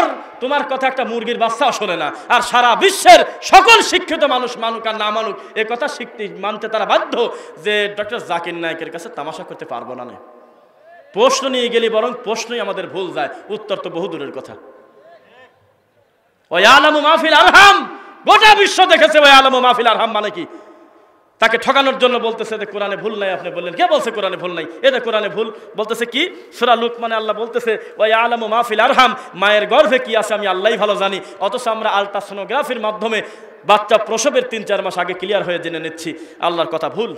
চোর তোমার কথা একটা মুরগির বাচ্চা শোনে না আর সারা বিশ্বের সকল শিক্ষিত মানুষ মানুক আর না মানুক এ কথা শিখতে মানতে তারা বাধ্য যে ডক্টর জাকির নায়কের কাছে তামাশা করতে পারবো না প্রশ্ন নিয়ে গেলে বরং প্রশ্নই আমাদের ভুল যায় উত্তর তো বহু দূরের কথা ওই আলম মাহফিল আলহাম গোটা বিশ্ব দেখেছে ওই আলম মাহফিল আলহাম মানে কি তাকে ঠকানোর জন্য বলতেছে যে কোরআনে ভুল নাই আপনি বললেন কে বলছে কোরআনে ভুল নাই এটা কোরআনে ভুল বলতেছে কি সুরা লুক মানে আল্লাহ বলতেছে ওই ও মাহফিল আরহাম মায়ের গর্ভে কি আছে আমি আল্লাহ ভালো জানি অথচ আমরা আলট্রাসোনোগ্রাফির মাধ্যমে বাচ্চা প্রসবের তিন চার মাস আগে ক্লিয়ার হয়ে জেনে নিচ্ছি আল্লাহর কথা ভুল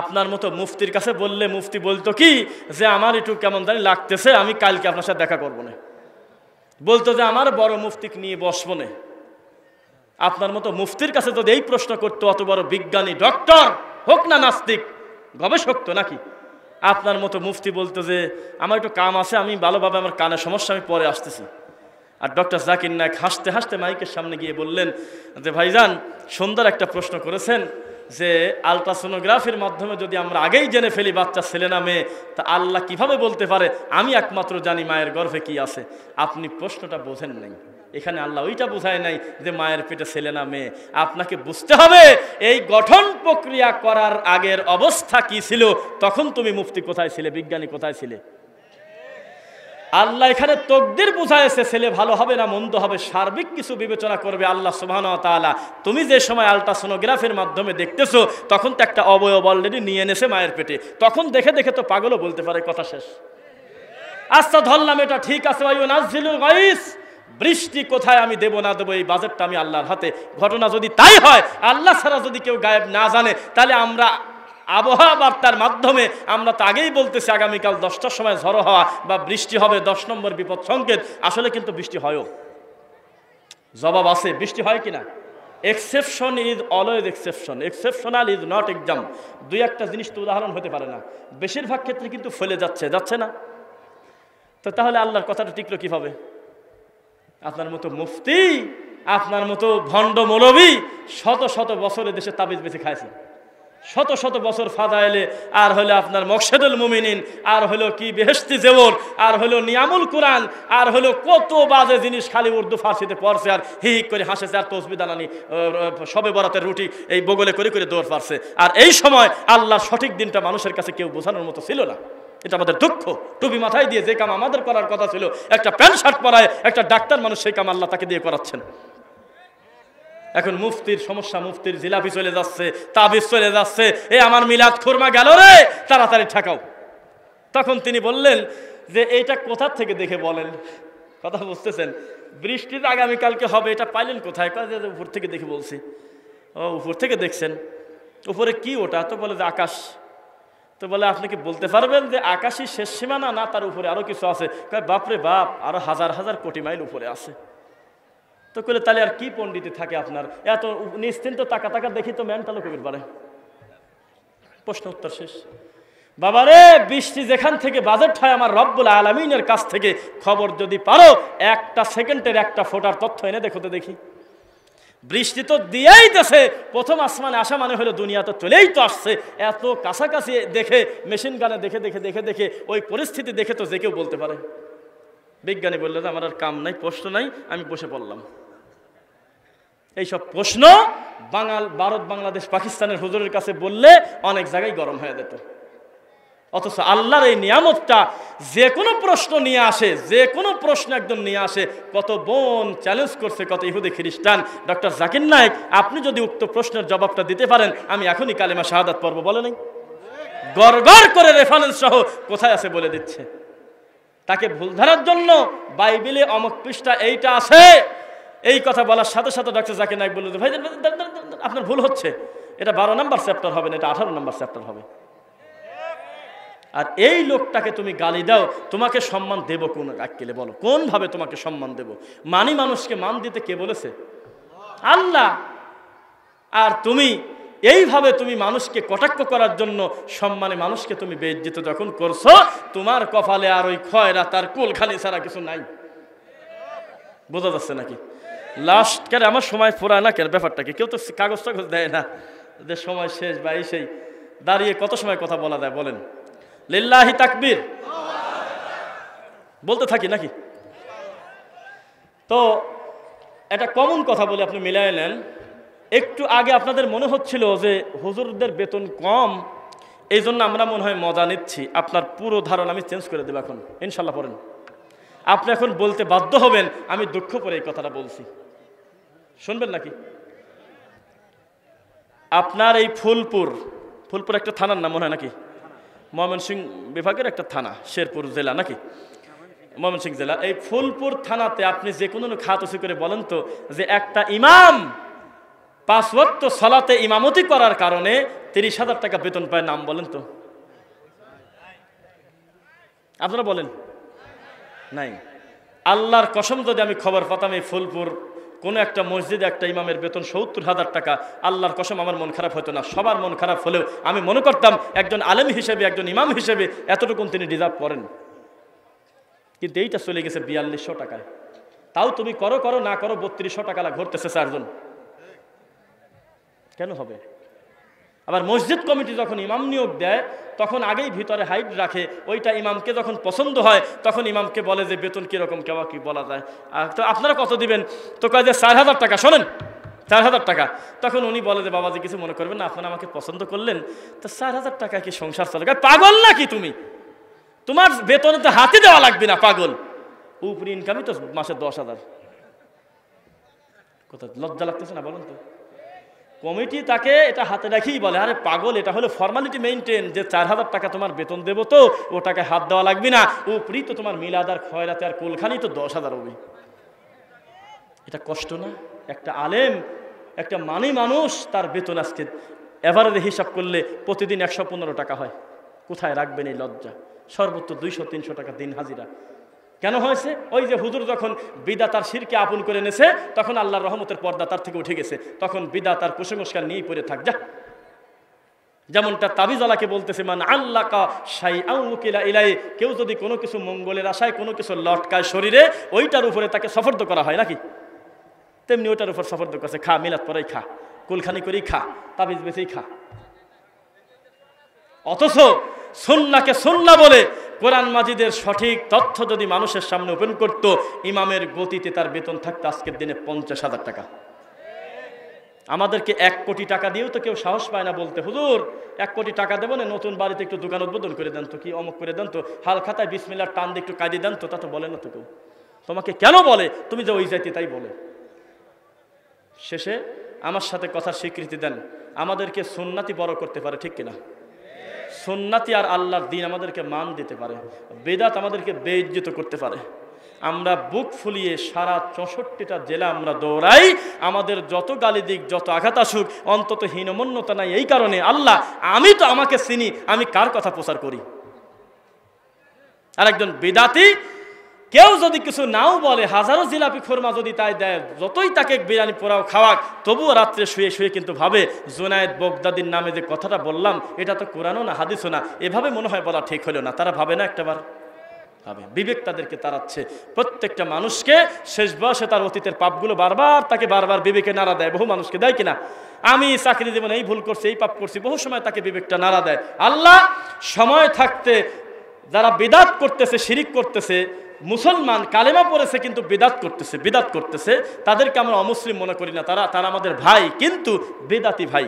আপনার মতো মুফতির কাছে বললে মুফতি বলতো কি যে আমার একটু কেমন জানি লাগতেছে আমি কালকে আপনার সাথে দেখা করবো না বলতো যে আমার বড় মুফতিক নিয়ে বসবো না আপনার মতো মুফতির কাছে যদি এই প্রশ্ন করতো অত বড় বিজ্ঞানী ডক্টর হোক না নাস্তিক গবেষক তো নাকি আপনার মতো মুফতি বলতো যে আমার একটু কাম আছে আমি ভালোভাবে আমার কানে সমস্যা আমি পরে আসতেছি আর ডক্টর জাকির নায়ক হাসতে হাসতে মাইকের সামনে গিয়ে বললেন যে ভাইজান সুন্দর একটা প্রশ্ন করেছেন যে আলট্রাসোনোগ্রাফির মাধ্যমে যদি আমরা আগেই জেনে ফেলি বাচ্চা ছেলে না মেয়ে তা আল্লাহ কিভাবে বলতে পারে আমি একমাত্র জানি মায়ের গর্ভে কি আছে আপনি প্রশ্নটা বোঝেন নাই এখানে আল্লাহ ওইটা বোঝায় নাই যে মায়ের পেটে ছেলে না মেয়ে আপনাকে বুঝতে হবে এই গঠন প্রক্রিয়া করার আগের অবস্থা কি ছিল তখন তুমি মুফতি কোথায় ছিলে বিজ্ঞানী কোথায় ছিলে আল্লাহ এখানে তকদির বুঝাইছে ছেলে ভালো হবে না মন্দ হবে সার্বিক কিছু বিবেচনা করবে আল্লাহ সুবাহতালা তুমি যে সময় আলট্রাসোনোগ্রাফির মাধ্যমে দেখতেছো তখন তো একটা অবয়ব অলরেডি নিয়ে এনেছে মায়ের পেটে তখন দেখে দেখে তো পাগলও বলতে পারে কথা শেষ আচ্ছা ধরলাম এটা ঠিক আছে ভাই নাজিলুল গাইস বৃষ্টি কোথায় আমি দেব না দেবো এই বাজেটটা আমি আল্লাহর হাতে ঘটনা যদি তাই হয় আল্লাহ ছাড়া যদি কেউ গায়েব না জানে তাহলে আমরা আবহাওয়া বার্তার মাধ্যমে আমরা তো আগেই বলতেছি আগামীকাল দশটার সময় ঝড়ো হওয়া বা বৃষ্টি হবে দশ নম্বর বিপদ সংকেত আসলে কিন্তু বৃষ্টি হয়ও জবাব আছে বৃষ্টি হয় কি না exception is always exception exceptional is not exam দুই একটা জিনিস তো উদাহরণ হতে পারে না বেশিরভাগ ক্ষেত্রে কিন্তু ফেলে যাচ্ছে যাচ্ছে না তো তাহলে আল্লাহর কথাটা টিকলো কীভাবে আপনার মতো মুফতি আপনার মতো ভণ্ড মৌলবী শত শত বছরে দেশে তাবিজ বেঁচে খাইছে শত শত বছর ফাদা এলে আর হলো আপনার মকসেদুল মুমিনিন আর হলো কি বেহস্তি জেবর আর হলো নিয়ামুল কোরআন আর হলো কত বাজে জিনিস খালি উর্দু ফার্সিতে পড়ছে আর হি করে হাসেছে আর তসবি দানানি সবে বরাতের রুটি এই বগলে করে করে দৌড় পারছে আর এই সময় আল্লাহ সঠিক দিনটা মানুষের কাছে কেউ বোঝানোর মতো ছিল না এটা আমাদের দুঃখ টুপি মাথায় দিয়ে যে কাম আমাদের করার কথা ছিল একটা প্যান্ট শার্ট পরায় একটা ডাক্তার মানুষ সেই কাম আল্লাহ তাকে দিয়ে করাচ্ছেন এখন মুফতির সমস্যা মুফতির জিলাপি চলে যাচ্ছে তাবিজ চলে যাচ্ছে এ আমার মিলাদ খুরমা গেল রে তাড়াতাড়ি ঠেকাও তখন তিনি বললেন যে এটা কোথার থেকে দেখে বলেন কথা বুঝতেছেন বৃষ্টির আগামীকালকে হবে এটা পাইলেন কোথায় উপর থেকে দেখে বলছি ও উপর থেকে দেখছেন উপরে কি ওটা তো বলে যে আকাশ তো বলে আপনি কি বলতে পারবেন যে আকাশই শেষ সীমানা না তার উপরে আরও কিছু আছে বাপরে বাপ আরও হাজার হাজার কোটি মাইল উপরে আছে তো কলে তাহলে আর কি পণ্ডিতে থাকে আপনার এত নিশ্চিন্ত টাকা টাকা দেখি তো মেন্টালও কবির পারে প্রশ্ন উত্তর শেষ বাবারে বৃষ্টি যেখান থেকে বাজেট হয় আমার রব্বুল আলমিনের কাছ থেকে খবর যদি পারো একটা সেকেন্ডের একটা ফোটার তথ্য এনে দেখো তো দেখি বৃষ্টি তো দিয়েই দেশে প্রথম আসমানে আসা মানে হলো দুনিয়া তো চলেই তো আসছে এত কাছাকাছি দেখে মেশিন গানে দেখে দেখে দেখে দেখে ওই পরিস্থিতি দেখে তো যে কেউ বলতে পারে বিজ্ঞানী যে আমার আর কাম নাই প্রশ্ন নাই আমি বসে পড়লাম এইসব প্রশ্ন বাঙাল ভারত বাংলাদেশ পাকিস্তানের হুজুরের কাছে বললে অনেক জায়গায় গরম হয়ে যেত অথচ আল্লাহর এই নিয়ামতটা যে কোনো প্রশ্ন নিয়ে আসে যে কোনো প্রশ্ন একজন নিয়ে আসে কত বোন চ্যালেঞ্জ করছে কত ইহুদি খ্রিস্টান ডক্টর জাকির নায়ক আপনি যদি উক্ত প্রশ্নের জবাবটা দিতে পারেন আমি এখনই কালেমা শাহাদাত পর্ব বলে নেই গড়গড় করে রেফারেন্স সহ কোথায় আছে বলে দিচ্ছে তাকে ভুল ধরার জন্য বাইবেলে অমক পৃষ্ঠা এইটা আছে এই কথা বলার সাথে সাথে ডক্টর জাকির নায়ক বলে ভাই আপনার ভুল হচ্ছে এটা বারো নম্বর চ্যাপ্টার হবে না এটা আঠারো নম্বর চ্যাপ্টার হবে আর এই লোকটাকে তুমি গালি দাও তোমাকে সম্মান দেব কোন আক্কেলে বলো কোনভাবে তোমাকে সম্মান দেব মানি মানুষকে মান দিতে কে বলেছে আল্লাহ আর তুমি এইভাবে তুমি মানুষকে কটাক্ষ করার জন্য সম্মানে মানুষকে তুমি বেজ্জিত যখন করছো তোমার কপালে আর ওই খয়রা তার কোল খালি ছাড়া কিছু নাই বোঝা যাচ্ছে নাকি লাস্ট কেন আমার সময় ফোরা না কেন ব্যাপারটাকে কেউ তো কাগজ টাগজ দেয় না যে সময় শেষ বা এই সেই দাঁড়িয়ে কত সময় কথা বলা যায় বলেন লিল্লাহি তাকবির বলতে থাকি নাকি তো এটা কমন কথা বলে আপনি মিলাই নেন একটু আগে আপনাদের মনে হচ্ছিল যে হুজুরদের বেতন কম এই জন্য আমরা মনে হয় মজা নিচ্ছি আপনার পুরো ধারণা আমি চেঞ্জ করে দেবো এখন ইনশাল্লাহ পড়েন আপনি এখন বলতে বাধ্য হবেন আমি দুঃখ করে এই কথাটা বলছি শুনবেন নাকি আপনার এই ফুলপুর ফুলপুর একটা থানার নাম মনে হয় নাকি ময়মনসিংহ বিভাগের একটা থানা শেরপুর জেলা নাকি ময়মনসিংহ জেলা এই ফুলপুর থানাতে আপনি যে কোনো খাত উঁচু করে বলেন তো যে একটা ইমাম পাসওয়ার্ড তো সলাতে ইমামতি করার কারণে তিরিশ হাজার টাকা বেতন পায় নাম বলেন তো আপনারা বলেন নাই আল্লাহর কসম যদি আমি খবর পাতাম এই ফুলপুর কোনো একটা মসজিদে একটা ইমামের বেতন সত্তর হাজার টাকা আল্লাহর কসম আমার মন খারাপ হতো না সবার মন খারাপ হলেও আমি মনে করতাম একজন আলেম হিসেবে একজন ইমাম হিসেবে এতটুকু তিনি ডিজার্ভ করেন কিন্তু এইটা চলে গেছে বিয়াল্লিশশো টাকায় তাও তুমি করো করো না করো বত্রিশশো টাকা ঘুরতেছে চারজন কেন হবে আবার মসজিদ কমিটি যখন ইমাম নিয়োগ দেয় তখন আগেই ভিতরে হাইট রাখে ওইটা ইমামকে যখন পছন্দ হয় তখন ইমামকে বলে যে বেতন কীরকম কেউ কি বলা যায় আর তো আপনারা কত দিবেন তো কয় যে চার হাজার টাকা শোনেন চার হাজার টাকা তখন উনি বলে যে বাবাজি কিছু মনে করবেন না আপনার আমাকে পছন্দ করলেন তো চার হাজার টাকা কি সংসার চলে পাগল নাকি তুমি তোমার বেতনে তো হাতে দেওয়া লাগবে না পাগল উপরি ইনকামই তো মাসে দশ হাজার কোথায় লজ্জা লাগতেছে না বলুন তো কমিটি তাকে এটা হাতে রাখেই বলে আরে পাগল এটা হলো ফর্মালিটি মেনটেন যে চার হাজার টাকা তোমার বেতন দেবো তো ওটাকে হাত দেওয়া লাগবে না উপরি তো তোমার মিলাদার খয়রাতে আর কোলখানি তো দশ হাজার হবে এটা কষ্ট না একটা আলেম একটা মানি মানুষ তার বেতন আজকে অ্যাভারেজে হিসাব করলে প্রতিদিন একশো পনেরো টাকা হয় কোথায় রাখবেন এই লজ্জা সর্বোচ্চ দুইশো তিনশো টাকা দিন হাজিরা কেন হয়েছে ওই যে হুজুর যখন বিদা তার শিরকে আপন করে নেছে তখন আল্লাহর রহমতের পর্দা তার থেকে উঠে গেছে তখন বিদা তার কুসংস্কার নিয়েই পড়ে থাক যা যেমনটা তাবিজালাকে বলতেছে মান আল্লাহ সাই আউকিলা ইলাই কেউ যদি কোনো কিছু মঙ্গলের আশায় কোনো কিছু লটকায় শরীরে ওইটার উপরে তাকে সফর্দ করা হয় নাকি তেমনি ওইটার উপর সফর্দ করছে খা মিলাত পরেই খা কুলখানি করেই খা তাবিজ বেঁচেই খা অথচ সন্নাকে সন্না বলে কোরআন মাজিদের সঠিক তথ্য যদি মানুষের সামনে ওপেন করত ইমামের গতিতে তার বেতন থাকতো আজকের দিনে পঞ্চাশ হাজার টাকা আমাদেরকে এক কোটি টাকা দিয়েও তো কেউ সাহস পায় না বলতে হুজুর এক কোটি টাকা দেবো না নতুন বাড়িতে একটু দোকান উদ্বোধন করে দেন তো কি অমুক করে দেন তো হাল খাতায় বিসমিলার টান দিয়ে একটু কাঁদিয়ে দেন তো তা তো বলে না তো কেউ তোমাকে কেন বলে তুমি যে ওই যাইতে তাই বলে শেষে আমার সাথে কথা স্বীকৃতি দেন আমাদেরকে সুন্নাতি বড় করতে পারে ঠিক কিনা সন্ন্যাতি আর আল্লাহর দিন আমাদেরকে মান দিতে পারে বেদাত আমাদেরকে বেজ্জিত করতে পারে আমরা বুক ফুলিয়ে সারা চৌষট্টিটা জেলা আমরা দৌড়াই আমাদের যত গালি দিক যত আঘাত আসুক অন্তত হীনমন্যতা নাই এই কারণে আল্লাহ আমি তো আমাকে চিনি আমি কার কথা প্রচার করি আর একজন বেদাতি কেউ যদি কিছু নাও বলে হাজারো জিলাপি খোরমা যদি তাই দেয় যতই তাকে বিরিয়ানি পোড়াও খাওয়াক তবুও রাত্রে শুয়ে শুয়ে কিন্তু ভাবে জোনায়েদ বগদাদির নামে যে কথাটা বললাম এটা তো কোরআনও না হাদিসও না এভাবে মনে হয় বলা ঠিক হলো না তারা ভাবে না একটাবার ভাবে বিবেক তাদেরকে তাড়াচ্ছে প্রত্যেকটা মানুষকে শেষ বয়সে তার অতীতের পাপগুলো বারবার তাকে বারবার বিবেকে নাড়া দেয় বহু মানুষকে দেয় কিনা আমি চাকরি জীবনে এই ভুল করছি এই পাপ করছি বহু সময় তাকে বিবেকটা নাড়া দেয় আল্লাহ সময় থাকতে যারা বিদাত করতেছে শিরিক করতেছে মুসলমান কালেমা পড়েছে কিন্তু বেদাত করতেছে বেদাত করতেছে তাদেরকে আমরা অমুসলিম মনে করি না তারা তারা আমাদের ভাই কিন্তু বেদাতি ভাই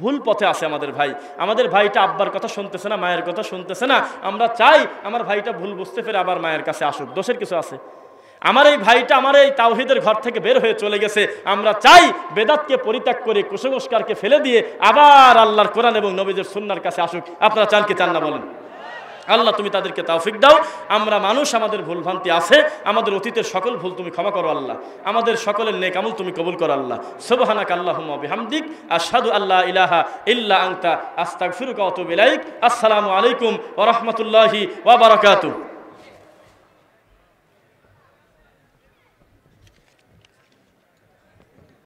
ভুল পথে আছে আমাদের ভাই আমাদের ভাইটা আব্বার কথা শুনতেছে না মায়ের কথা শুনতেছে না আমরা চাই আমার ভাইটা ভুল বুঝতে পেরে আবার মায়ের কাছে আসুক দোষের কিছু আছে আমার এই ভাইটা আমার এই তাওহিদের ঘর থেকে বের হয়ে চলে গেছে আমরা চাই বেদাতকে পরিত্যাগ করে কুসংস্কারকে ফেলে দিয়ে আবার আল্লাহর কোরআন এবং নবীদের সুন্নার কাছে আসুক আপনারা চান কি চান না বলেন আল্লাহ তুমি তাদেরকে তাওফিক দাও আমরা মানুষ আমাদের ভুলভ্রান্তি আছে আমাদের অতীতের সকল ভুল তুমি ক্ষমা করো আল্লাহ আমাদের সকলের নেক আমল তুমি কবুল করো আল্লাহ সুবহানাক আল্লাহুম্মা বিহামদিক আশহাদু আল্লাহ ইলাহা ইল্লা আংতা আস্তাগফিরুকা ওয়া আতুবু ইলাইক আসসালামু আলাইকুম ওয়া রাহমাতুল্লাহি ওয়া বারাকাতুহু